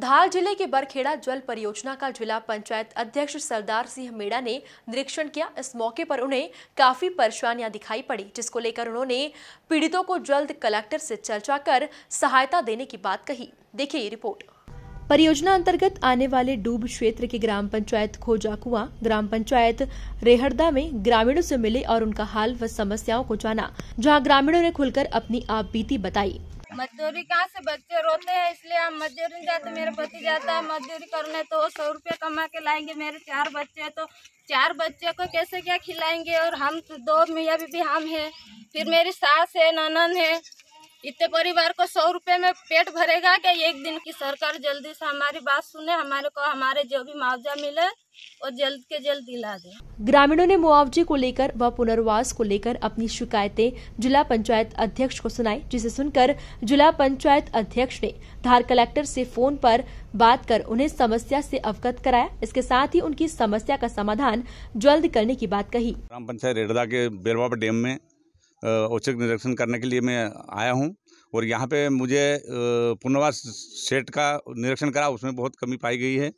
धार जिले के बरखेड़ा जल परियोजना का जिला पंचायत अध्यक्ष सरदार सिंह मेड़ा ने निरीक्षण किया इस मौके पर उन्हें काफी परेशानियां दिखाई पड़ी जिसको लेकर उन्होंने पीड़ितों को जल्द कलेक्टर से चर्चा कर सहायता देने की बात कही देखिए ये रिपोर्ट परियोजना अंतर्गत आने वाले डूब क्षेत्र के ग्राम पंचायत खोजाकुआ ग्राम पंचायत रेहरदा में ग्रामीणों से मिले और उनका हाल व समस्याओं को जाना जहां ग्रामीणों ने खुलकर अपनी आप बीती बताई मजदूरी कहाँ से बच्चे रोते हैं इसलिए हम मजदूरी नहीं जाते मेरे पति जाता है मजदूरी करने तो सौ रुपये कमा के लाएंगे मेरे चार बच्चे तो चार बच्चे को कैसे क्या खिलाएंगे और हम तो दो मियाँ भी हम हैं फिर मेरी सास है ननन है इतने परिवार को सौ रुपए में पेट भरेगा क्या एक दिन की सरकार जल्दी से हमारी बात सुने हमारे को हमारे जो भी मुआवजा मिले और जल्द के जल्द दिला दे ग्रामीणों ने मुआवजे को लेकर व पुनर्वास को लेकर अपनी शिकायतें जिला पंचायत अध्यक्ष को सुनाई जिसे सुनकर जिला पंचायत अध्यक्ष ने धार कलेक्टर से फोन पर बात कर उन्हें समस्या से अवगत कराया इसके साथ ही उनकी समस्या का समाधान जल्द करने की बात कही ग्राम पंचायत रेडदा के बेलवा डेम में औचक निरीक्षण करने के लिए मैं आया हूँ और यहाँ पे मुझे पुनर्वास सेट का निरीक्षण करा उसमें बहुत कमी पाई गई है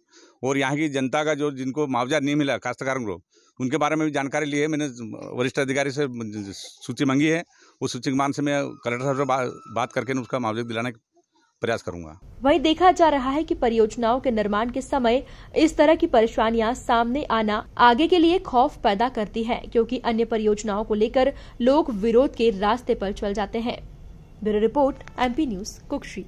और यहाँ की जनता का जो जिनको मुआवजा नहीं मिला काश्तकारों को उनके बारे में भी जानकारी ली है मैंने वरिष्ठ अधिकारी से सूची मांगी है उस सूची के मान से मैं कलेक्टर साहब से बात करके उसका मुआवजा दिलाने प्रयास करूंगा वहीं देखा जा रहा है कि परियोजनाओं के निर्माण के समय इस तरह की परेशानियां सामने आना आगे के लिए खौफ पैदा करती है क्योंकि अन्य परियोजनाओं को लेकर लोग विरोध के रास्ते पर चल जाते हैं bureau report MP news Kukshi